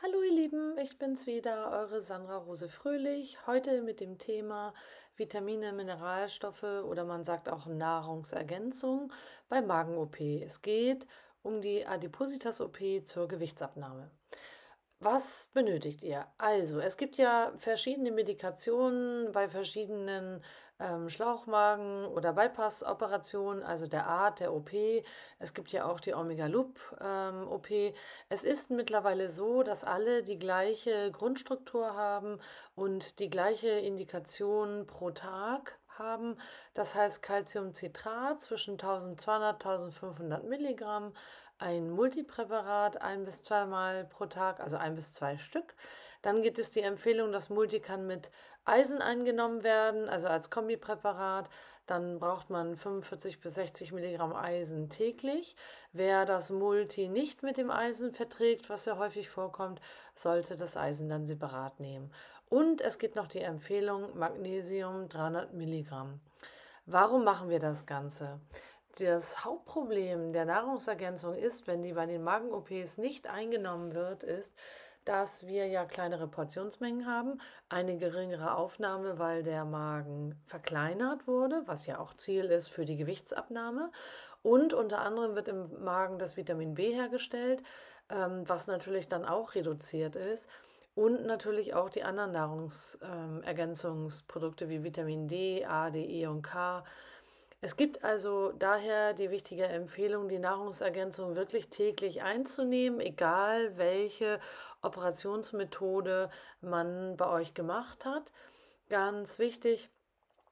Hallo ihr Lieben, ich bin's wieder, eure Sandra Rose Fröhlich, heute mit dem Thema Vitamine, Mineralstoffe oder man sagt auch Nahrungsergänzung bei Magen-OP. Es geht um die Adipositas-OP zur Gewichtsabnahme. Was benötigt ihr? Also, es gibt ja verschiedene Medikationen bei verschiedenen ähm, Schlauchmagen- oder Bypass-Operationen, also der Art der OP. Es gibt ja auch die Omega-Loop-OP. Ähm, es ist mittlerweile so, dass alle die gleiche Grundstruktur haben und die gleiche Indikation pro Tag haben. Das heißt Calciumcitrat zwischen 1200 und 1500 Milligramm ein Multipräparat ein bis zweimal pro Tag, also ein bis zwei Stück. Dann gibt es die Empfehlung, das Multi kann mit Eisen eingenommen werden, also als Kombipräparat. Dann braucht man 45 bis 60 Milligramm Eisen täglich. Wer das Multi nicht mit dem Eisen verträgt, was ja häufig vorkommt, sollte das Eisen dann separat nehmen. Und es gibt noch die Empfehlung Magnesium 300 Milligramm. Warum machen wir das Ganze? das Hauptproblem der Nahrungsergänzung ist, wenn die bei den Magen-OPs nicht eingenommen wird, ist, dass wir ja kleinere Portionsmengen haben, eine geringere Aufnahme, weil der Magen verkleinert wurde, was ja auch Ziel ist für die Gewichtsabnahme. Und unter anderem wird im Magen das Vitamin B hergestellt, ähm, was natürlich dann auch reduziert ist. Und natürlich auch die anderen Nahrungsergänzungsprodukte ähm, wie Vitamin D, A, D, E und K es gibt also daher die wichtige Empfehlung, die Nahrungsergänzung wirklich täglich einzunehmen, egal welche Operationsmethode man bei euch gemacht hat. Ganz wichtig,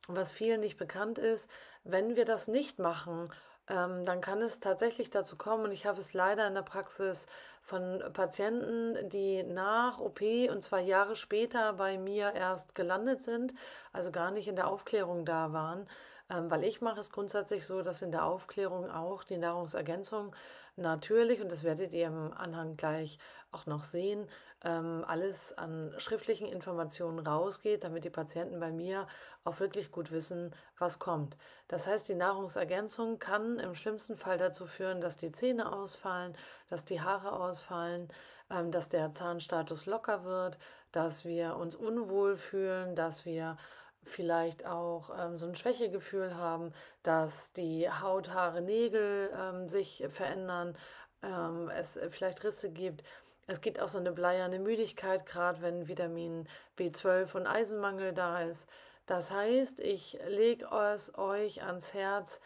was vielen nicht bekannt ist, wenn wir das nicht machen, ähm, dann kann es tatsächlich dazu kommen, und ich habe es leider in der Praxis von Patienten, die nach OP und zwei Jahre später bei mir erst gelandet sind, also gar nicht in der Aufklärung da waren, ähm, weil ich mache es grundsätzlich so, dass in der Aufklärung auch die Nahrungsergänzung natürlich, und das werdet ihr im Anhang gleich auch noch sehen, ähm, alles an schriftlichen Informationen rausgeht, damit die Patienten bei mir auch wirklich gut wissen, was kommt. Das heißt, die Nahrungsergänzung kann im schlimmsten Fall dazu führen, dass die Zähne ausfallen, dass die Haare ausfallen, ähm, dass der Zahnstatus locker wird, dass wir uns unwohl fühlen, dass wir vielleicht auch ähm, so ein Schwächegefühl haben, dass die Haut, Haare, Nägel ähm, sich verändern, ähm, es vielleicht Risse gibt. Es gibt auch so eine bleierne Müdigkeit, gerade wenn Vitamin B12 und Eisenmangel da ist. Das heißt, ich lege es euch ans Herz,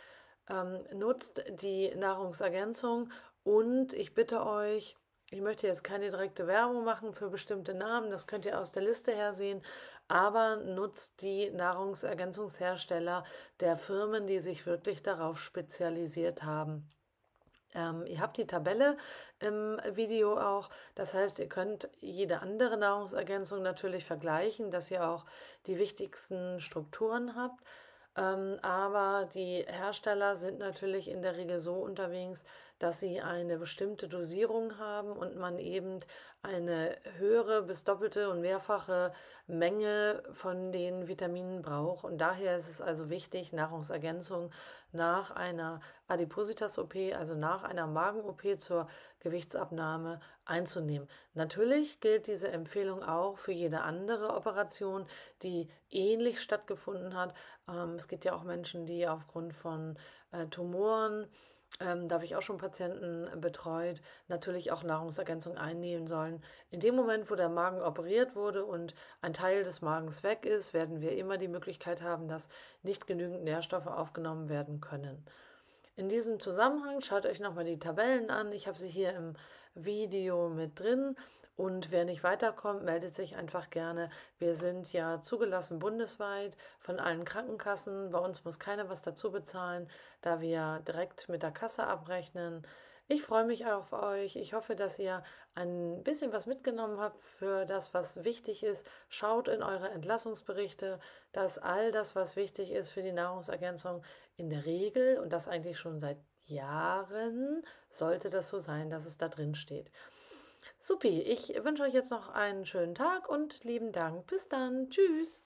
ähm, nutzt die Nahrungsergänzung und ich bitte euch, ich möchte jetzt keine direkte Werbung machen für bestimmte Namen, das könnt ihr aus der Liste her sehen, aber nutzt die Nahrungsergänzungshersteller der Firmen, die sich wirklich darauf spezialisiert haben. Ähm, ihr habt die Tabelle im Video auch. Das heißt, ihr könnt jede andere Nahrungsergänzung natürlich vergleichen, dass ihr auch die wichtigsten Strukturen habt. Ähm, aber die Hersteller sind natürlich in der Regel so unterwegs, dass sie eine bestimmte Dosierung haben und man eben eine höhere bis doppelte und mehrfache Menge von den Vitaminen braucht. Und daher ist es also wichtig, Nahrungsergänzung nach einer Adipositas-OP, also nach einer Magen-OP zur Gewichtsabnahme einzunehmen. Natürlich gilt diese Empfehlung auch für jede andere Operation, die ähnlich stattgefunden hat. Ähm, es gibt ja auch Menschen, die aufgrund von äh, Tumoren, ähm, da habe ich auch schon Patienten betreut, natürlich auch Nahrungsergänzung einnehmen sollen. In dem Moment, wo der Magen operiert wurde und ein Teil des Magens weg ist, werden wir immer die Möglichkeit haben, dass nicht genügend Nährstoffe aufgenommen werden können. In diesem Zusammenhang schaut euch nochmal die Tabellen an. Ich habe sie hier im Video mit drin. Und wer nicht weiterkommt, meldet sich einfach gerne. Wir sind ja zugelassen bundesweit von allen Krankenkassen. Bei uns muss keiner was dazu bezahlen, da wir direkt mit der Kasse abrechnen. Ich freue mich auf euch. Ich hoffe, dass ihr ein bisschen was mitgenommen habt für das, was wichtig ist. Schaut in eure Entlassungsberichte, dass all das, was wichtig ist für die Nahrungsergänzung, in der Regel und das eigentlich schon seit Jahren, sollte das so sein, dass es da drin steht. Supi, ich wünsche euch jetzt noch einen schönen Tag und lieben Dank. Bis dann. Tschüss.